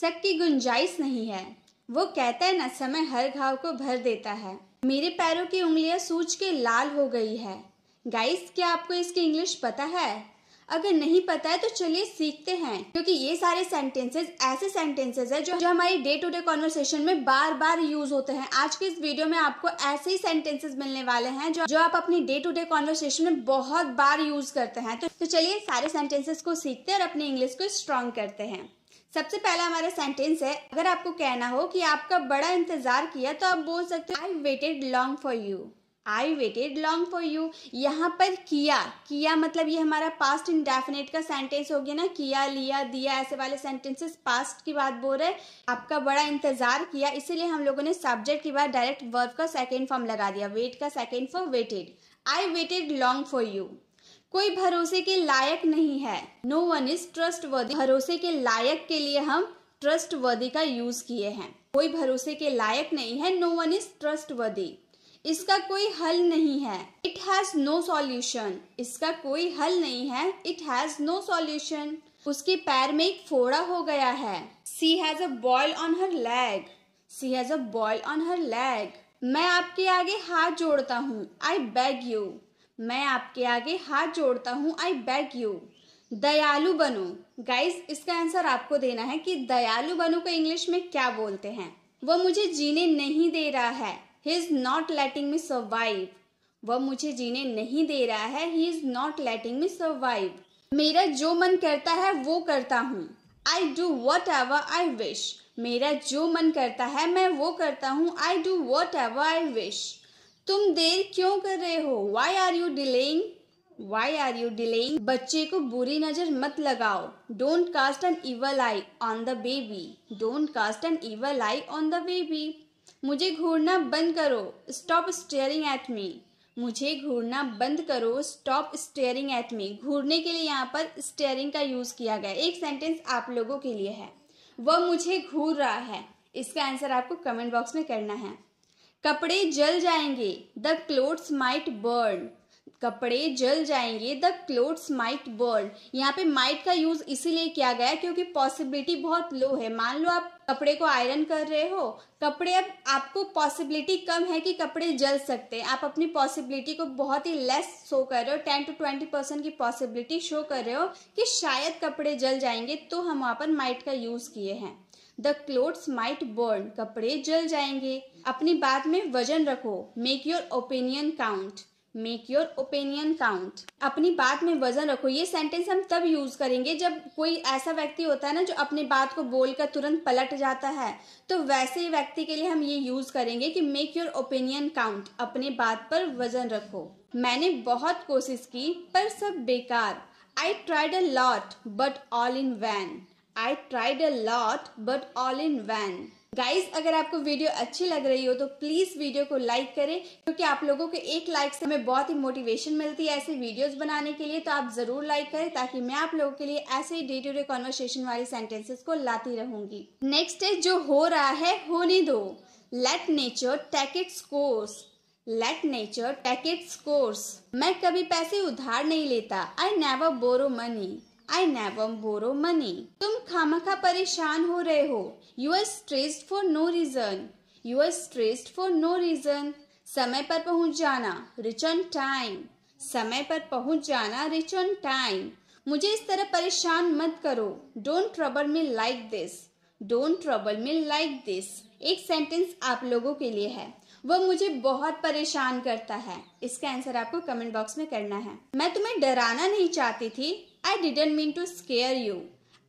शक की गुंजाइश नहीं है वो कहता है ना समय हर घाव को भर देता है मेरे पैरों की उंगलियां सूज के लाल हो गई है गाइस क्या आपको इसकी इंग्लिश पता है अगर नहीं पता है तो चलिए सीखते हैं क्योंकि ये सारे सेंटेंसेस ऐसे सेंटेंसेस है जो जो हमारी डे टू डे कॉन्वर्सेशन में बार बार यूज होते हैं आज के इस वीडियो में आपको ऐसे ही सेंटेंसेस मिलने वाले हैं जो जो आप अपनी डे टू डे कॉन्वर्सेशन में बहुत बार यूज करते हैं तो, तो चलिए सारे सेंटेंसेस को सीखते हैं और अपनी इंग्लिश को स्ट्रॉन्ग करते हैं सबसे पहला हमारा सेंटेंस है अगर आपको कहना हो कि आपका बड़ा इंतजार किया तो आप बोल सकते हो I waited long for you I waited long for you यहाँ पर किया किया मतलब ये हमारा पास्ट इंडेफिनेट का सेंटेंस हो गया ना किया लिया दिया ऐसे वाले सेंटेंसेस पास्ट की बात बोल रहे आपका बड़ा इंतजार किया इसीलिए हम लोगों ने सब्जेक्ट के बाद डायरेक्ट वर्ब का सेकेंड फॉर्म लगा दिया वेट का second for waited I waited long for you कोई भरोसे के लायक नहीं है नो वन इज ट्रस्ट भरोसे के लायक के लिए हम ट्रस्ट का यूज किए हैं कोई भरोसे के लायक नहीं है नो वन इज ट्रस्ट इसका कोई हल नहीं है इट हैज नो सॉल्यूशन इसका कोई हल नहीं है इट हैज नो सॉल्यूशन उसके पैर में एक फोड़ा हो गया है she has a boil on her leg she has a boil on her leg मैं आपके आगे हाथ जोड़ता हूँ आई बेग यू मैं आपके आगे हाथ जोड़ता हूँ आई बैक यू दयालु बनो गाइस इसका आंसर आपको देना है कि दयालु बनो को इंग्लिश में क्या बोलते हैं वो मुझे जीने नहीं दे रहा है he is not letting me survive वो मुझे जीने नहीं दे रहा है he is not letting me survive मेरा जो मन करता है वो करता हूँ I do whatever I wish मेरा जो मन करता है मैं वो करता हूँ I do whatever I wish तुम देर क्यों कर रहे हो why are you delaying why are you delaying बच्चे को बुरी नजर मत लगाओ don't cast an evil eye on the baby don't cast an evil eye on the baby मुझे घूरना बंद करो स्टॉप स्टेयरिंग एट मी मुझे घूरना बंद करो स्टॉप स्टेयरिंग एट मी घूरने के लिए यहाँ पर स्टेयरिंग का यूज किया गया एक सेंटेंस आप लोगों के लिए है वह मुझे घूर रहा है इसका आंसर आपको कमेंट बॉक्स में करना है कपड़े जल जाएंगे द क्लोथ्स माइट बर्न कपड़े जल जाएंगे द क्लोथ्स माइट बर्न यहाँ पे माइट का यूज इसीलिए किया गया क्योंकि पॉसिबिलिटी बहुत लो है मान लो आप कपड़े को आयरन कर रहे हो कपड़े अब आपको पॉसिबिलिटी कम है कि कपड़े जल सकते हैं आप अपनी पॉसिबिलिटी को बहुत ही लेस शो कर रहे हो टेन टू ट्वेंटी परसेंट की पॉसिबिलिटी शो कर रहे हो कि शायद कपड़े जल जाएंगे तो हम वहाँ पर माइट का यूज किए हैं द क्लोथ्स माइट बर्न कपड़े जल जाएंगे अपनी बात में वजन रखो make your opinion count make your opinion count अपनी बात में वजन रखो ये सेंटेंस हम तब यूज करेंगे जब कोई ऐसा व्यक्ति होता है ना जो अपनी बात को बोलकर तुरंत पलट जाता है तो वैसे ही व्यक्ति के लिए हम ये यूज करेंगे कि मेक योर ओपिनियन काउंट अपने बात पर वजन रखो मैंने बहुत कोशिश की पर सब बेकार I tried a lot but all in vain I tried a lot but all in vain guys अगर आपको वीडियो अच्छी लग रही हो तो प्लीज वीडियो को लाइक करें क्योंकि आप लोगों के एक लाइक से हमें बहुत ही मोटिवेशन मिलती है ऐसे वीडियोस बनाने के लिए तो आप जरूर लाइक करें ताकि मैं आप लोगों के लिए ऐसे ही डे टू डे कॉन्वर्सेशन वाली सेंटेंसेस को लाती रहूंगी नेक्स्ट है जो हो रहा है होने दो let nature take its course let nature take its course मैं कभी पैसे उधार नहीं लेता I never borrow money I never borrow money तुम खामखा परेशान हो रहे हो you are stressed for no reason you are stressed for no reason समय पर पहुंच जाना रिच ऑन टाइम समय पर पहुंच जाना रिच ऑन टाइम मुझे इस तरह परेशान मत करो don't trouble me like this don't trouble me like this एक सेंटेंस आप लोगों के लिए है वह मुझे बहुत परेशान करता है इसका आंसर आपको कमेंट बॉक्स में करना है मैं तुम्हें डराना नहीं चाहती थी I didn't mean to scare you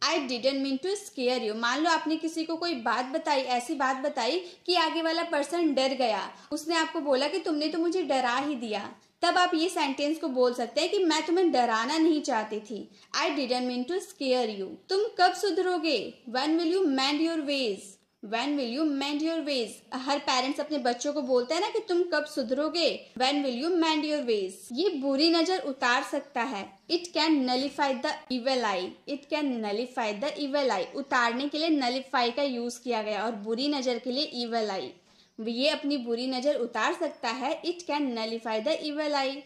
I didn't mean to scare you मान लो आपने किसी को कोई बात बताई ऐसी बात बताई कि आगे वाला पर्सन डर गया उसने आपको बोला कि तुमने तो मुझे डरा ही दिया तब आप ये सेंटेंस को बोल सकते हैं कि मैं तुम्हें डराना नहीं चाहती थी I didn't mean to scare you तुम कब सुधरोगे when will you mend your ways when will you mend your ways हर पेरेंट्स अपने बच्चों को बोलते हैं ना कि तुम कब सुधरोगे when will you mend your ways ये बुरी नजर उतार सकता है it can nullify the evil eye it can nullify the evil eye उतारने के लिए नलीफाई का यूज किया गया और बुरी नजर के लिए इवेल आई ये अपनी बुरी नजर उतार सकता है it can nullify the evil eye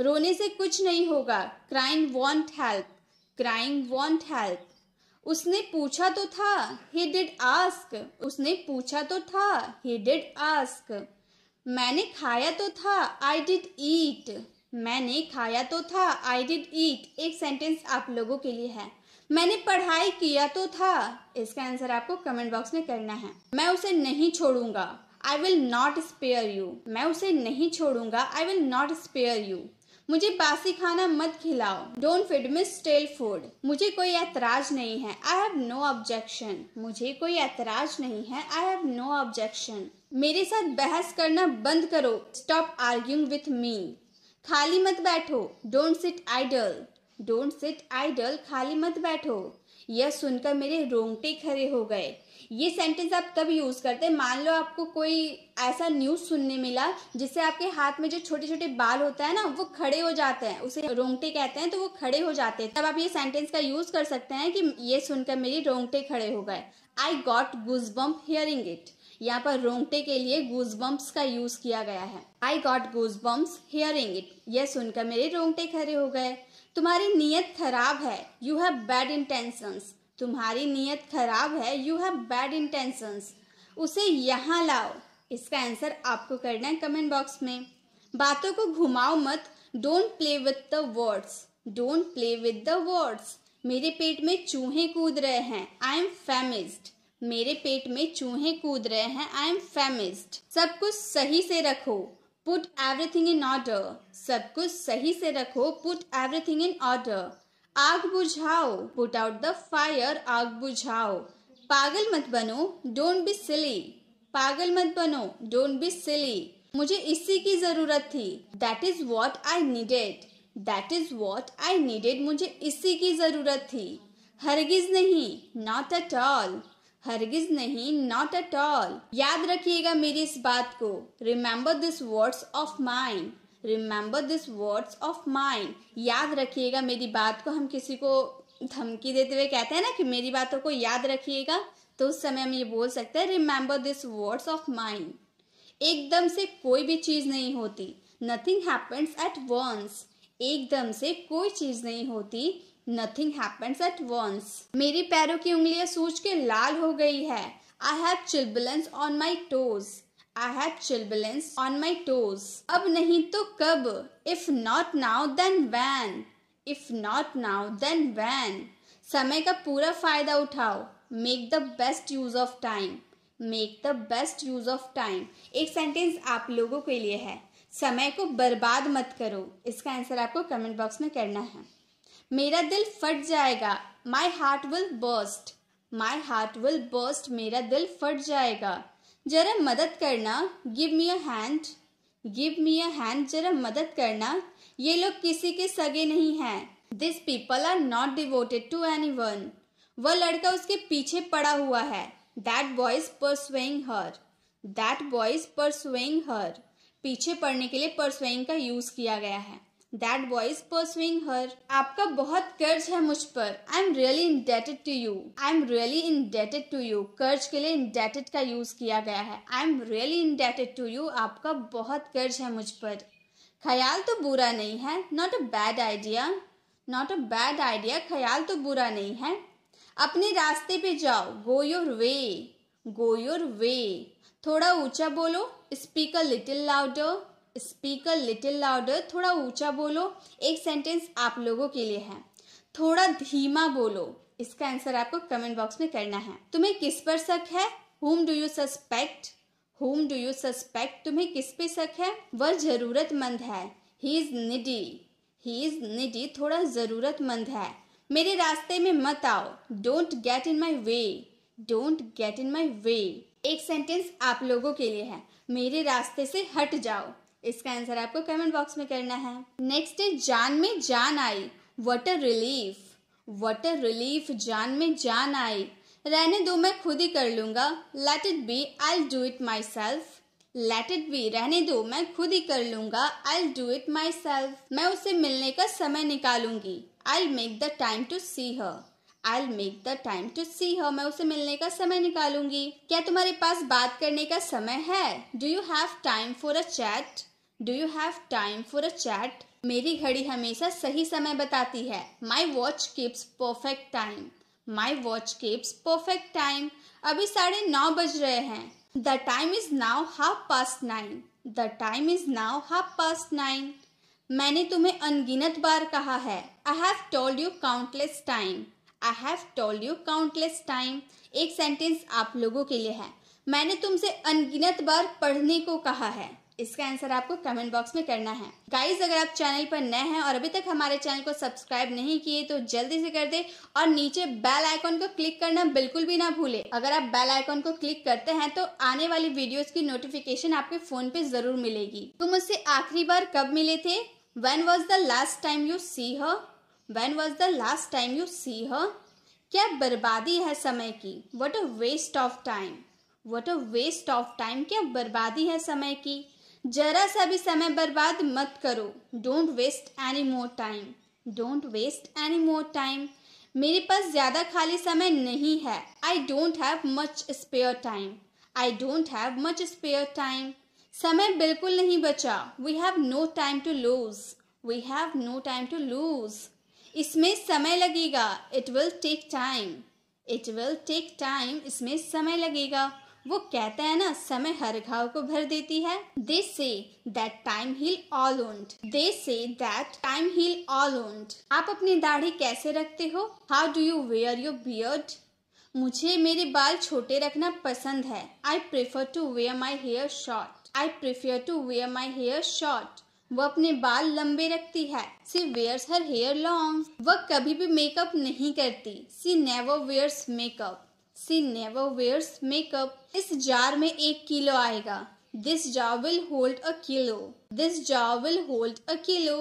रोने से कुछ नहीं होगा crying won't help crying won't help उसने पूछा तो था ही डिड आस्क उसने पूछा तो था ही डिड आस्क मैंने खाया तो था आई डिड ईट मैंने खाया तो था आई डिड ईट एक सेंटेंस आप लोगों के लिए है मैंने पढ़ाई किया तो था इसका आंसर आपको कमेंट बॉक्स में करना है मैं उसे नहीं छोड़ूंगा I will not spare you मैं उसे नहीं छोड़ूंगा I will not spare you मुझे बासी खाना मत खिलाओ don't feed me stale food मुझे कोई ऐतराज नहीं है आई हैव नो ऑब्जेक्शन मुझे कोई ऐतराज नहीं है आई हैव नो ऑब्जेक्शन मेरे साथ बहस करना बंद करो स्टॉप आर्ग्यूंग विथ मी खाली मत बैठो don't sit idle don't sit idle खाली मत बैठो यह सुनकर मेरे रोंगटे खड़े हो गए ये सेंटेंस आप तब यूज करते हैं मान लो आपको कोई ऐसा न्यूज सुनने मिला जिससे आपके हाथ में जो छोटे छोटे बाल होता है ना वो खड़े हो जाते हैं उसे रोंगटे कहते हैं तो वो खड़े हो जाते हैं तब आप ये सेंटेंस का यूज कर सकते हैं कि ये सुनकर मेरी रोंगटे खड़े हो गए I got goosebumps hearing it यहाँ पर रोंगटे के लिए गूजबम्प्स का यूज किया गया है I got goosebumps hearing it यह सुनकर मेरे रोंगटे खड़े हो गए तुम्हारी नीयत खराब है यू हैव बैड इंटेंशंस तुम्हारी नीयत खराब है यू हैव बैड इंटेंशंस उसे यहाँ लाओ इसका आंसर आपको करना है कमेंट बॉक्स में बातों को घुमाओ मत don't play with the words don't play with the words मेरे पेट में चूहे कूद रहे हैं आई एम फेमिस्ड मेरे पेट में चूहे कूद रहे हैं आई एम फेमिस्ट सब कुछ सही से रखो पुट एवरीथिंग इन ऑर्डर सब कुछ सही से रखो पुट एवरीथिंग इन ऑर्डर आग बुझाओ पुट आउट द फायर आग बुझाओ पागल मत बनो डोंट बी सिली पागल मत बनो डोंट बी सिली मुझे इसी की जरूरत थी that is what I needed that is what I needed मुझे इसी की जरूरत थी हरगिज नहीं नॉट एट ऑल हरगिज नहीं नॉट एट ऑल याद रखिएगा मेरी इस बात को remember this words of mind remember this words of mind याद रखिएगा मेरी बात को हम किसी को धमकी देते हुए कहते हैं ना कि मेरी बातों को याद रखिएगा तो उस समय हम ये बोल सकते हैं remember this words of mind एकदम से कोई भी चीज़ नहीं होती नथिंग हैपन्स एट वंस एकदम से कोई चीज़ नहीं होती नथिंग हैपन्स एट वंस मेरी पैरों की उंगलियां सूज के लाल हो गई है I have chilblains on my toes I have chilblains on my toes अब नहीं तो कब if not now then when if not now then when समय का पूरा फायदा उठाओ make the best use of time make the best use of time एक सेंटेंस आप लोगों के लिए है समय को बर्बाद मत करो इसका आंसर आपको कमेंट बॉक्स में करना है मेरा दिल फट जाएगा my heart will burst my heart will burst मेरा दिल फट जाएगा जरा मदद करना give me a hand give me a hand जरा मदद करना ये लोग किसी के सगे नहीं हैं this people are not devoted to anyone वह लड़का उसके पीछे पड़ा हुआ है that boy is pursuing her that boy is pursuing her पीछे पड़ने के लिए परसुइंग का यूज किया गया है that boy is pursuing her आपका बहुत कर्ज है मुझ पर I am really indebted to you I am really indebted to you कर्ज के लिए इंडेटेड का यूज किया गया है I am really indebted to you आपका बहुत कर्ज है मुझ पर ख्याल तो बुरा नहीं है not a bad idea not a bad idea ख्याल तो बुरा नहीं है अपने रास्ते पे जाओ go your way go your way थोड़ा ऊंचा बोलो speak a little louder speaker little louder थोड़ा ऊंचा बोलो एक सेंटेंस आप लोगों के लिए है थोड़ा धीमा बोलो इसका आंसर आपको कमेंट बॉक्स में करना है तुम्हें किस पर शक है whom do you suspect whom do you suspect तुम्हें किस पे शक है वह जरूरतमंद है he is needy he is needy थोड़ा जरूरतमंद है मेरे रास्ते में मत आओ don't get in my way don't get in my way एक सेंटेंस आप लोगों के लिए है मेरे रास्ते से हट जाओ इसका आंसर आपको कमेंट बॉक्स में करना है नेक्स्ट है जान में जान आई अ रिलीफ अ रिलीफ जान में जान आई रहने दो मैं खुद ही कर लूंगा let it be I do it myself let it be रहने दो मैं खुद ही कर लूंगा I do it myself मैं उसे मिलने का समय निकालूंगी I make the time to see her I make the time to see her मैं उसे मिलने का समय निकालूंगी क्या तुम्हारे पास बात करने का समय है do you have time for a chat do you have time for a chat मेरी घड़ी हमेशा सही समय बताती है my watch keeps perfect time my watch keeps perfect time अभी साढ़े नौ बज रहे हैं the time is now half past nine the time is now half past nine मैंने तुम्हें अनगिनत बार कहा है I have told you countless time I have told you countless time एक सेंटेंस आप लोगों के लिए है मैंने तुमसे अनगिनत बार पढ़ने को कहा है इसका आंसर आपको कमेंट बॉक्स में करना है गाइज अगर आप चैनल पर नए हैं और अभी तक हमारे चैनल को सब्सक्राइब नहीं किए तो जल्दी से कर दे और नीचे बेल आइकॉन को क्लिक करना बिल्कुल भी ना भूले अगर आप बेल आइकॉन को क्लिक करते हैं तो आने वाली वीडियोस की नोटिफिकेशन आपके फोन पे जरूर मिलेगी तुम तो मुझसे आखिरी बार कब मिले थे when was the last time you see him was the last time you see her क्या बर्बादी है समय की what a waste of time what a waste of time क्या बर्बादी है समय की जरा सा भी समय बर्बाद मत करो don't waste any more time don't waste any more time मेरे पास ज़्यादा खाली समय नहीं है I don't have much spare time I don't have much spare time समय बिल्कुल नहीं बचा we have no time to lose we have no time to lose इसमें समय लगेगा it will take time it will take time इसमें समय लगेगा वो कहता है ना समय हर घाव को भर देती है they say that time heal all wounds they say that time heal all wounds आप अपनी दाढ़ी कैसे रखते हो how do you wear your beard मुझे मेरे बाल छोटे रखना पसंद है I prefer to wear my hair short I prefer to wear my hair short वो अपने बाल लंबे रखती है she wears her hair long वह कभी भी मेकअप नहीं करती she never wears makeup C never wears makeup इस जार में एक किलो आएगा this jar will hold a kilo this jar will hold a kilo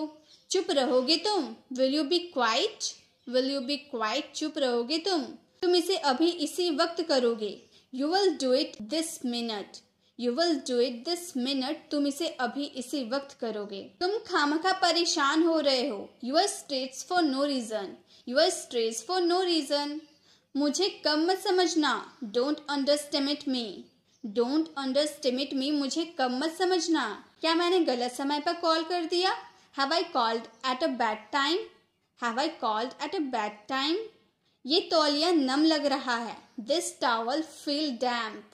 चुप रहोगे तुम will you be quiet will you be quiet चुप रहोगे तुम तुम इसे अभी इसी वक्त करोगे you will do it this minute you will do it this minute तुम इसे अभी इसी वक्त करोगे तुम खामखा परेशान हो रहे हो you are stress for no reason you are stress for no reason मुझे कम मत समझना don't underestimate me don't underestimate me मुझे कम मत समझना क्या मैंने गलत समय पर कॉल कर दिया have I called at a bad time have I called at a bad time ये तौलिया नम लग रहा है this towel feel damp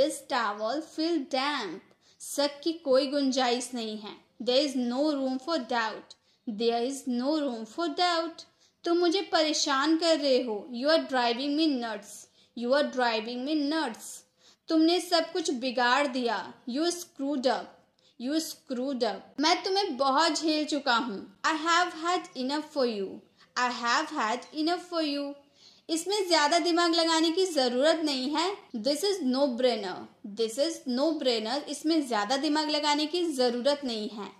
this towel feel damp शक की कोई गुंजाइश नहीं है there is no room for doubt there is no room for doubt तुम मुझे परेशान कर रहे हो you are driving me nuts you are driving me nuts तुमने सब कुछ बिगाड़ दिया you screwed up you screwed up मैं तुम्हें बहुत झेल चुका हूँ I have had enough for you I have had enough for you इसमें ज्यादा दिमाग लगाने की जरूरत नहीं है this is no brainer this is no brainer इसमें ज्यादा दिमाग लगाने की जरूरत नहीं है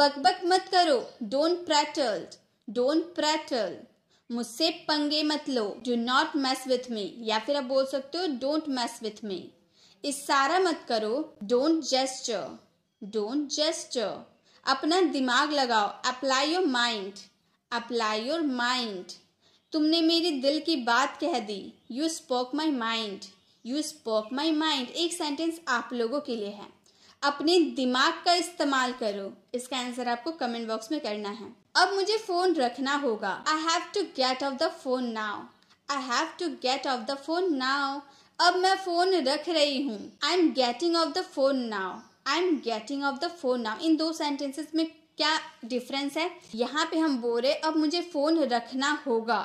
बकबक मत करो डोंट प्रैटल्ड डोंट प्रैटल मुझसे पंगे मत लो do not mess with me या फिर आप बोल सकते हो डोंट मैस विथ मी इस सारा मत करो डोंट जेस्टर डोंट जेस्टर अपना दिमाग लगाओ apply your mind apply your mind तुमने मेरी दिल की बात कह दी you spoke my mind you spoke my mind एक सेंटेंस आप लोगों के लिए है अपने दिमाग का इस्तेमाल करो इसका आंसर आपको कमेंट बॉक्स में करना है अब मुझे फ़ोन रखना होगा I have to get off the phone now I have to get off the phone now अब मैं फ़ोन रख रही हूँ I am getting off the phone now I am getting off the phone now इन दो sentences में क्या difference है यहाँ पे हम बोल रहे अब मुझे फ़ोन रखना होगा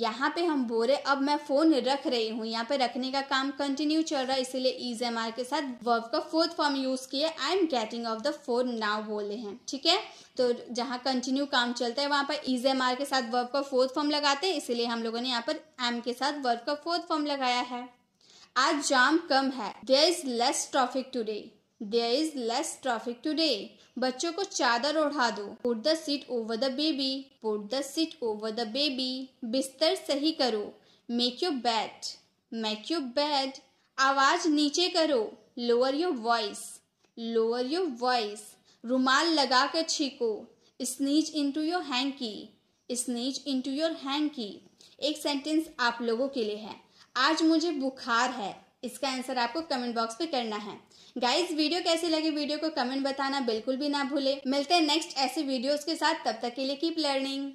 यहाँ पे हम रहे अब मैं फोन रख रही हूँ यहाँ पे रखने का काम कंटिन्यू चल रहा है इसीलिए इज एम आर के साथ वर्ब का फोर्थ फॉर्म यूज किया I am getting off the phone now बोले हैं ठीक है तो जहाँ कंटिन्यू काम चलता है वहां पर इज एम आर के साथ वर्ब का फोर्थ फॉर्म लगाते हैं इसीलिए हम लोगों ने यहाँ पर एम के साथ वर्ब का फोर्थ फॉर्म लगाया है आज जाम कम है there is less traffic today there is less traffic today बच्चों को चादर ओढ़ा दो put the sheet over the baby put the sheet over the baby बिस्तर सही करो make your bed make your bed आवाज नीचे करो lower your voice lower your voice रुमाल लगा कर छीको sneeze to your hanky sneeze to your hanky एक सेंटेंस आप लोगों के लिए है आज मुझे बुखार है इसका आंसर आपको कमेंट बॉक्स पे करना है गाइज वीडियो कैसे लगे वीडियो को कमेंट बताना बिल्कुल भी ना भूले मिलते हैं नेक्स्ट ऐसे वीडियोस के साथ तब तक के लिए कीप लर्निंग